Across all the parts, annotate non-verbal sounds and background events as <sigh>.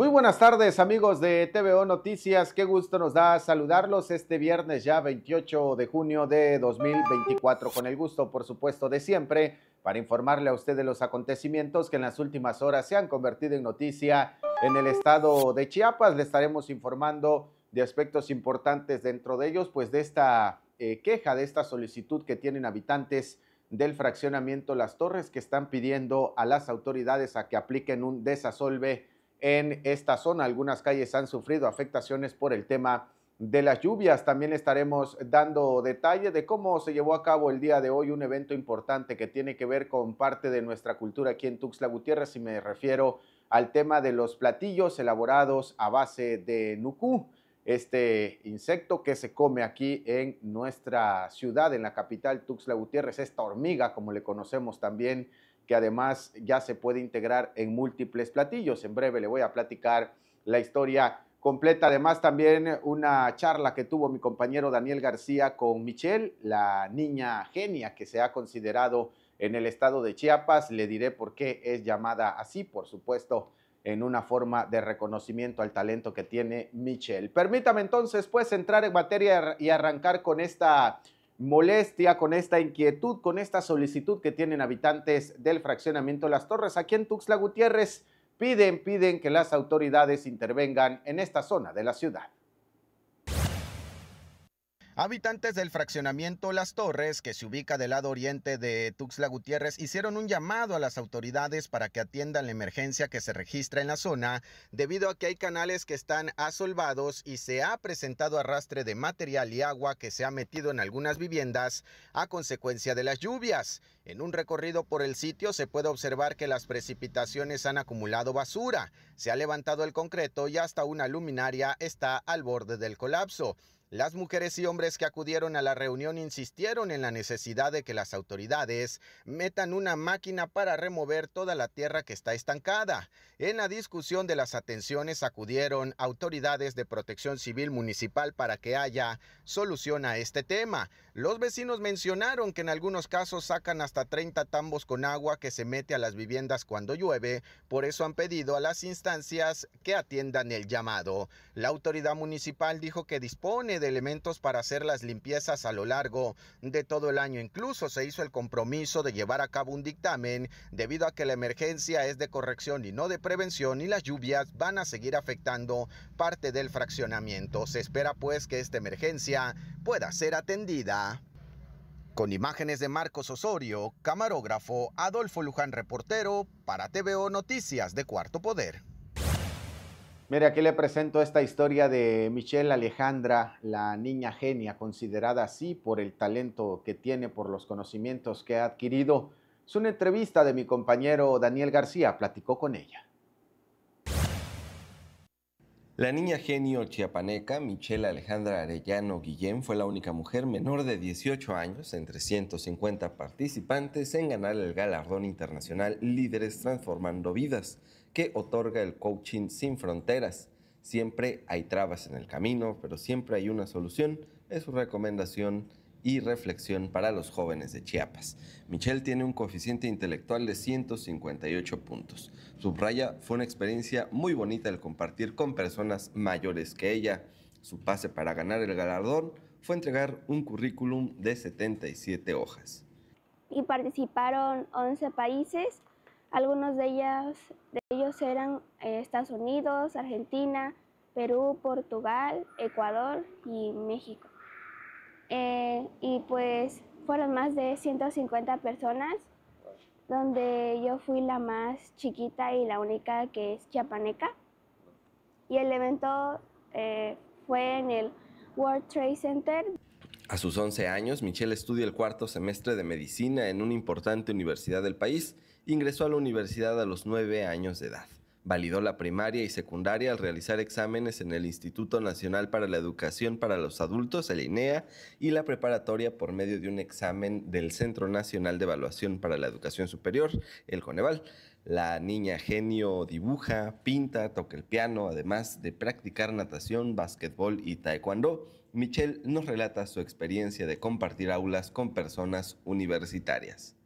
Muy buenas tardes amigos de TVO Noticias, qué gusto nos da saludarlos este viernes ya 28 de junio de 2024, con el gusto por supuesto de siempre para informarle a usted de los acontecimientos que en las últimas horas se han convertido en noticia en el estado de Chiapas. Le estaremos informando de aspectos importantes dentro de ellos, pues de esta eh, queja, de esta solicitud que tienen habitantes del fraccionamiento Las Torres que están pidiendo a las autoridades a que apliquen un desasolve en esta zona. Algunas calles han sufrido afectaciones por el tema de las lluvias. También estaremos dando detalle de cómo se llevó a cabo el día de hoy un evento importante que tiene que ver con parte de nuestra cultura aquí en Tuxtla Gutiérrez y me refiero al tema de los platillos elaborados a base de nucú, este insecto que se come aquí en nuestra ciudad, en la capital Tuxtla Gutiérrez, esta hormiga como le conocemos también que además ya se puede integrar en múltiples platillos. En breve le voy a platicar la historia completa. Además, también una charla que tuvo mi compañero Daniel García con Michelle, la niña genia que se ha considerado en el estado de Chiapas. Le diré por qué es llamada así, por supuesto, en una forma de reconocimiento al talento que tiene Michelle. Permítame entonces, pues, entrar en materia y arrancar con esta molestia, con esta inquietud, con esta solicitud que tienen habitantes del fraccionamiento Las Torres aquí en Tuxtla Gutiérrez. Piden, piden que las autoridades intervengan en esta zona de la ciudad. Habitantes del fraccionamiento Las Torres, que se ubica del lado oriente de Tuxtla Gutiérrez, hicieron un llamado a las autoridades para que atiendan la emergencia que se registra en la zona, debido a que hay canales que están asolvados y se ha presentado arrastre de material y agua que se ha metido en algunas viviendas a consecuencia de las lluvias. En un recorrido por el sitio se puede observar que las precipitaciones han acumulado basura, se ha levantado el concreto y hasta una luminaria está al borde del colapso. Las mujeres y hombres que acudieron a la reunión insistieron en la necesidad de que las autoridades metan una máquina para remover toda la tierra que está estancada. En la discusión de las atenciones acudieron autoridades de protección civil municipal para que haya solución a este tema. Los vecinos mencionaron que en algunos casos sacan hasta 30 tambos con agua que se mete a las viviendas cuando llueve, por eso han pedido a las instancias que atiendan el llamado. La autoridad municipal dijo que dispone de elementos para hacer las limpiezas a lo largo de todo el año. Incluso se hizo el compromiso de llevar a cabo un dictamen debido a que la emergencia es de corrección y no de prevención y las lluvias van a seguir afectando parte del fraccionamiento. Se espera pues que esta emergencia pueda ser atendida. Con imágenes de Marcos Osorio, camarógrafo Adolfo Luján, reportero para TVO Noticias de Cuarto Poder. Mire, aquí le presento esta historia de Michelle Alejandra, la niña genia, considerada así por el talento que tiene, por los conocimientos que ha adquirido. Es una entrevista de mi compañero Daniel García, platicó con ella. La niña genio chiapaneca, Michelle Alejandra Arellano Guillén, fue la única mujer menor de 18 años entre 150 participantes en ganar el galardón internacional Líderes Transformando Vidas que otorga el coaching sin fronteras. Siempre hay trabas en el camino, pero siempre hay una solución. Es su recomendación y reflexión para los jóvenes de Chiapas. Michelle tiene un coeficiente intelectual de 158 puntos. Subraya, fue una experiencia muy bonita el compartir con personas mayores que ella. Su pase para ganar el galardón fue entregar un currículum de 77 hojas. Y participaron 11 países algunos de, ellas, ellos eran eh, Estados Unidos, Argentina, Perú, Portugal, Ecuador y México. Eh, y pues fueron más de 150 personas, donde yo fui la más chiquita y la única que es chiapaneca. Y el evento eh, fue en el World Trade Center. A sus 11 años, Michelle estudia el cuarto semestre de medicina en una importante universidad del país ingresó a la universidad a los nueve años de edad. Validó la primaria y secundaria al realizar exámenes en el Instituto Nacional para la Educación para los Adultos, el INEA, y la preparatoria por medio de un examen del Centro Nacional de Evaluación para la Educación Superior, el Coneval. La niña genio dibuja, pinta, toca el piano, además de practicar natación, básquetbol y taekwondo. Michelle nos relata su experiencia de compartir aulas con personas universitarias.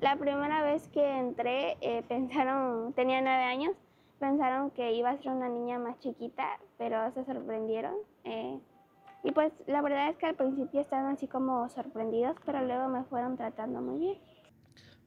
La primera vez que entré, eh, pensaron, <laughs> tenía nueve años, pensaron que iba a ser una niña más chiquita, pero se sorprendieron. Eh, y pues la verdad es que al principio estaban así como sorprendidos, pero luego me fueron tratando muy bien.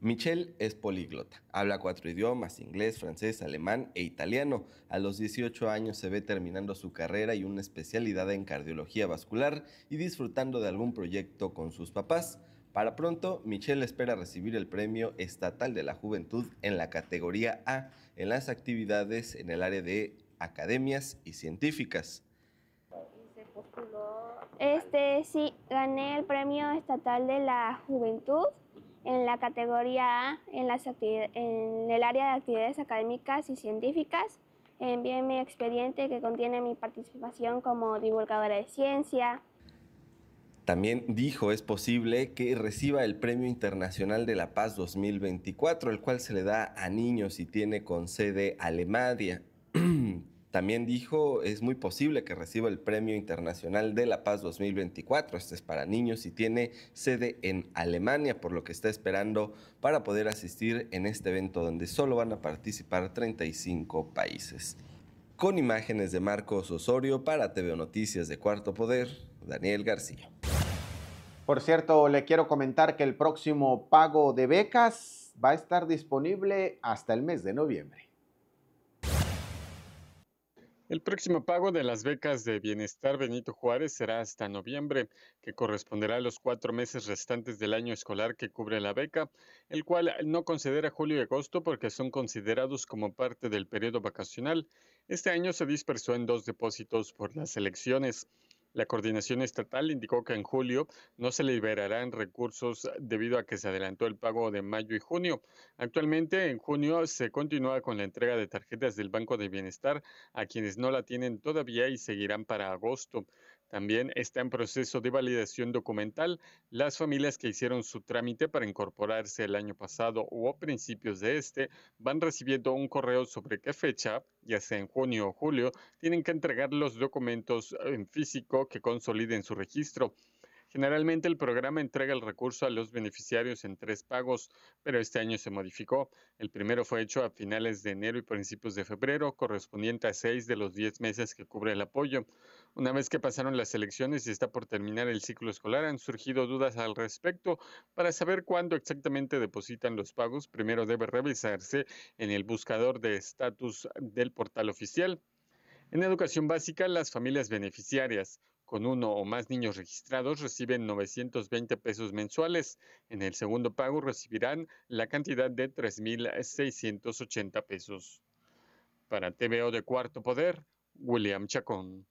Michelle es políglota, habla cuatro idiomas, inglés, francés, alemán e italiano. A los 18 años se ve terminando su carrera y una especialidad en cardiología vascular y disfrutando de algún proyecto con sus papás. Para pronto, Michelle espera recibir el Premio Estatal de la Juventud en la categoría A en las actividades en el área de academias y científicas. Este sí, gané el Premio Estatal de la Juventud en la categoría A en, las en el área de actividades académicas y científicas. Envié mi expediente que contiene mi participación como divulgadora de ciencia, también dijo es posible que reciba el Premio Internacional de la Paz 2024, el cual se le da a niños y tiene con sede Alemania. <clears throat> También dijo es muy posible que reciba el Premio Internacional de la Paz 2024. Este es para niños y tiene sede en Alemania, por lo que está esperando para poder asistir en este evento donde solo van a participar 35 países. Con imágenes de Marcos Osorio para TV Noticias de Cuarto Poder. Daniel García. Por cierto, le quiero comentar que el próximo pago de becas va a estar disponible hasta el mes de noviembre. El próximo pago de las becas de bienestar Benito Juárez será hasta noviembre, que corresponderá a los cuatro meses restantes del año escolar que cubre la beca, el cual no considera julio y agosto porque son considerados como parte del periodo vacacional. Este año se dispersó en dos depósitos por las elecciones. La coordinación estatal indicó que en julio no se liberarán recursos debido a que se adelantó el pago de mayo y junio. Actualmente, en junio se continúa con la entrega de tarjetas del Banco de Bienestar a quienes no la tienen todavía y seguirán para agosto. También está en proceso de validación documental las familias que hicieron su trámite para incorporarse el año pasado o a principios de este van recibiendo un correo sobre qué fecha, ya sea en junio o julio, tienen que entregar los documentos en físico que consoliden su registro. Generalmente el programa entrega el recurso a los beneficiarios en tres pagos, pero este año se modificó. El primero fue hecho a finales de enero y principios de febrero, correspondiente a seis de los diez meses que cubre el apoyo. Una vez que pasaron las elecciones y está por terminar el ciclo escolar, han surgido dudas al respecto. Para saber cuándo exactamente depositan los pagos, primero debe revisarse en el buscador de estatus del portal oficial. En educación básica, las familias beneficiarias con uno o más niños registrados reciben 920 pesos mensuales. En el segundo pago recibirán la cantidad de 3.680 pesos. Para TVO de Cuarto Poder, William Chacón.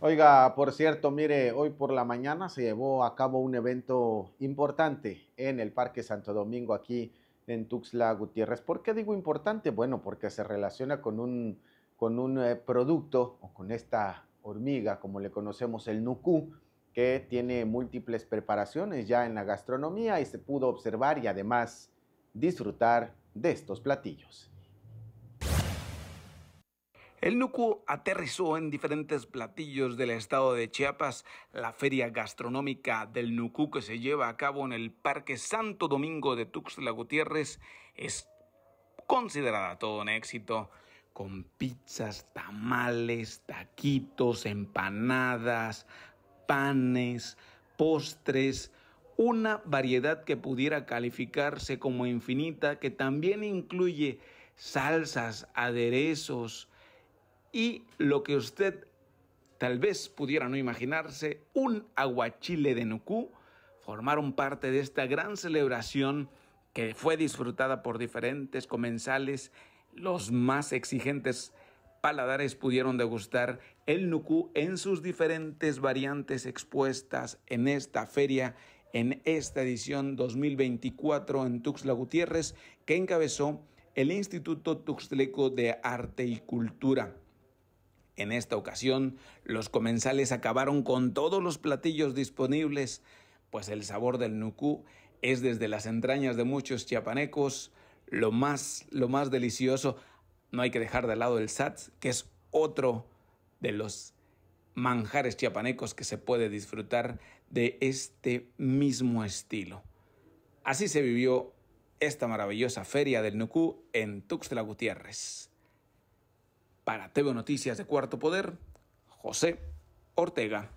Oiga, por cierto, mire, hoy por la mañana se llevó a cabo un evento importante en el Parque Santo Domingo aquí en Tuxtla Gutiérrez. ¿Por qué digo importante? Bueno, porque se relaciona con un, eh, producto o con esta hormiga, como le conocemos, el nucú, que tiene múltiples preparaciones ya en la gastronomía y se pudo observar y además disfrutar de estos platillos. El Nuku aterrizó en diferentes platillos del estado de Chiapas. La feria gastronómica del Nuku que se lleva a cabo en el Parque Santo Domingo de Tuxtla Gutiérrez es considerada todo un éxito con pizzas, tamales, taquitos, empanadas, panes, postres, una variedad que pudiera calificarse como infinita, que también incluye salsas, aderezos, y lo que usted tal vez pudiera no imaginarse, un aguachile de Nucú formaron parte de esta gran celebración que fue disfrutada por diferentes comensales. Los más exigentes paladares pudieron degustar el Nucú en sus diferentes variantes expuestas en esta feria, en esta edición 2024 en Tuxtla Gutiérrez, que encabezó el Instituto Tuxtleco de Arte y Cultura. En esta ocasión, los comensales acabaron con todos los platillos disponibles, pues el sabor del nucú es desde las entrañas de muchos chiapanecos lo más, lo más delicioso. No hay que dejar de lado el SATS, que es otro de los manjares chiapanecos que se puede disfrutar de este mismo estilo. Así se vivió esta maravillosa feria del Nucú en Tuxtla Gutiérrez. Para TV Noticias de Cuarto Poder, José Ortega.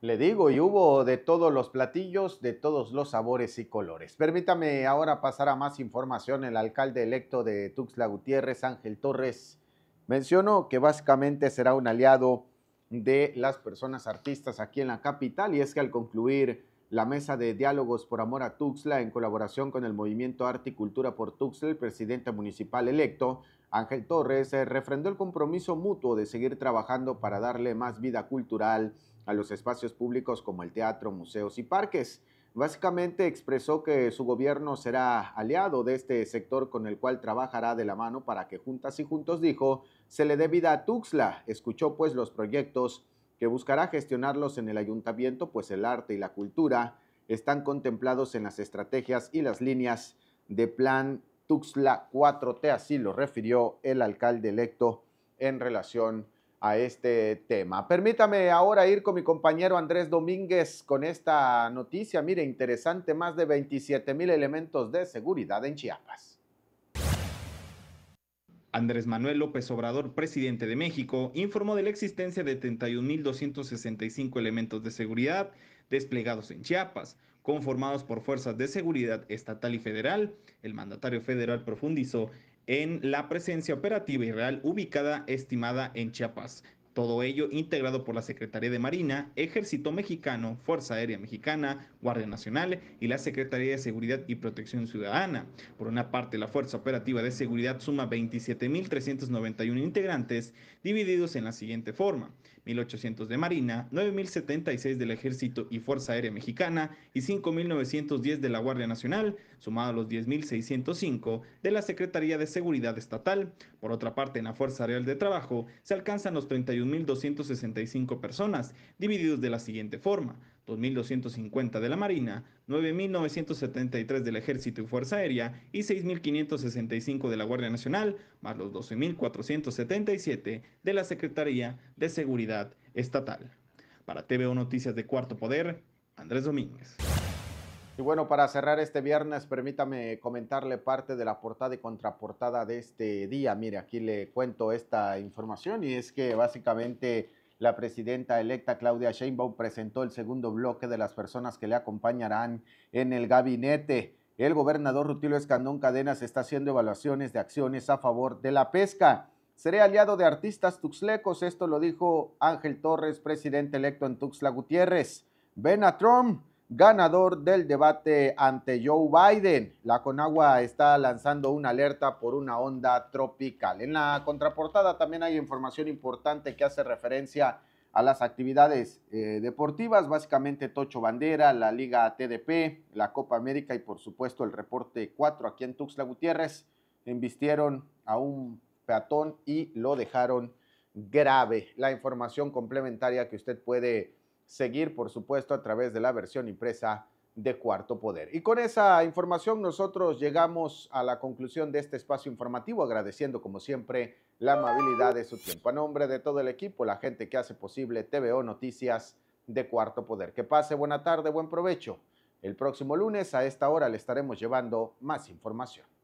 Le digo, y hubo de todos los platillos, de todos los sabores y colores. Permítame ahora pasar a más información. El alcalde electo de Tuxtla Gutiérrez, Ángel Torres, mencionó que básicamente será un aliado de las personas artistas aquí en la capital y es que al concluir la mesa de diálogos por amor a Tuxtla en colaboración con el movimiento Arte y Cultura por Tuxtla, el presidente municipal electo Ángel Torres refrendó el compromiso mutuo de seguir trabajando para darle más vida cultural a los espacios públicos como el teatro, museos y parques. Básicamente expresó que su gobierno será aliado de este sector con el cual trabajará de la mano para que juntas y juntos, dijo, se le dé vida a Tuxtla. Escuchó pues los proyectos que buscará gestionarlos en el ayuntamiento, pues el arte y la cultura están contemplados en las estrategias y las líneas de plan Tuxtla 4T, así lo refirió el alcalde electo en relación a este tema. Permítame ahora ir con mi compañero Andrés Domínguez con esta noticia. Mire, interesante, más de 27 mil elementos de seguridad en Chiapas. Andrés Manuel López Obrador, presidente de México, informó de la existencia de 31.265 elementos de seguridad desplegados en Chiapas, conformados por fuerzas de seguridad estatal y federal. El mandatario federal profundizó en la presencia operativa y real ubicada estimada en Chiapas. Todo ello integrado por la Secretaría de Marina, Ejército Mexicano, Fuerza Aérea Mexicana, Guardia Nacional y la Secretaría de Seguridad y Protección Ciudadana. Por una parte, la Fuerza Operativa de Seguridad suma 27.391 integrantes, divididos en la siguiente forma. 1.800 de Marina, 9.076 del Ejército y Fuerza Aérea Mexicana y 5.910 de la Guardia Nacional, sumado a los 10.605 de la Secretaría de Seguridad Estatal. Por otra parte, en la Fuerza Real de Trabajo se alcanzan los 31.265 personas, divididos de la siguiente forma. 2.250 de la Marina, 9.973 del Ejército y Fuerza Aérea y 6.565 de la Guardia Nacional, más los 12.477 de la Secretaría de Seguridad Estatal. Para TVO Noticias de Cuarto Poder, Andrés Domínguez. Y bueno, para cerrar este viernes, permítame comentarle parte de la portada y contraportada de este día. Mire, aquí le cuento esta información y es que básicamente la presidenta electa Claudia Sheinbaum presentó el segundo bloque de las personas que le acompañarán en el gabinete. El gobernador Rutilio Escandón Cadenas está haciendo evaluaciones de acciones a favor de la pesca. Seré aliado de artistas tuxlecos, esto lo dijo Ángel Torres, presidente electo en Tuxtla Gutiérrez. Ven a Trump, ganador del debate ante Joe Biden. La Conagua está lanzando una alerta por una onda tropical. En la contraportada también hay información importante que hace referencia a las actividades eh, deportivas, básicamente Tocho Bandera, la Liga TDP, la Copa América y por supuesto el reporte 4 aquí en Tuxtla Gutiérrez. Invistieron a un peatón y lo dejaron grave. La información complementaria que usted puede seguir, por supuesto, a través de la versión impresa de Cuarto Poder. Y con esa información nosotros llegamos a la conclusión de este espacio informativo, agradeciendo como siempre la amabilidad de su tiempo. A nombre de todo el equipo, la gente que hace posible TVO Noticias de Cuarto Poder. Que pase buena tarde, buen provecho. El próximo lunes a esta hora le estaremos llevando más información.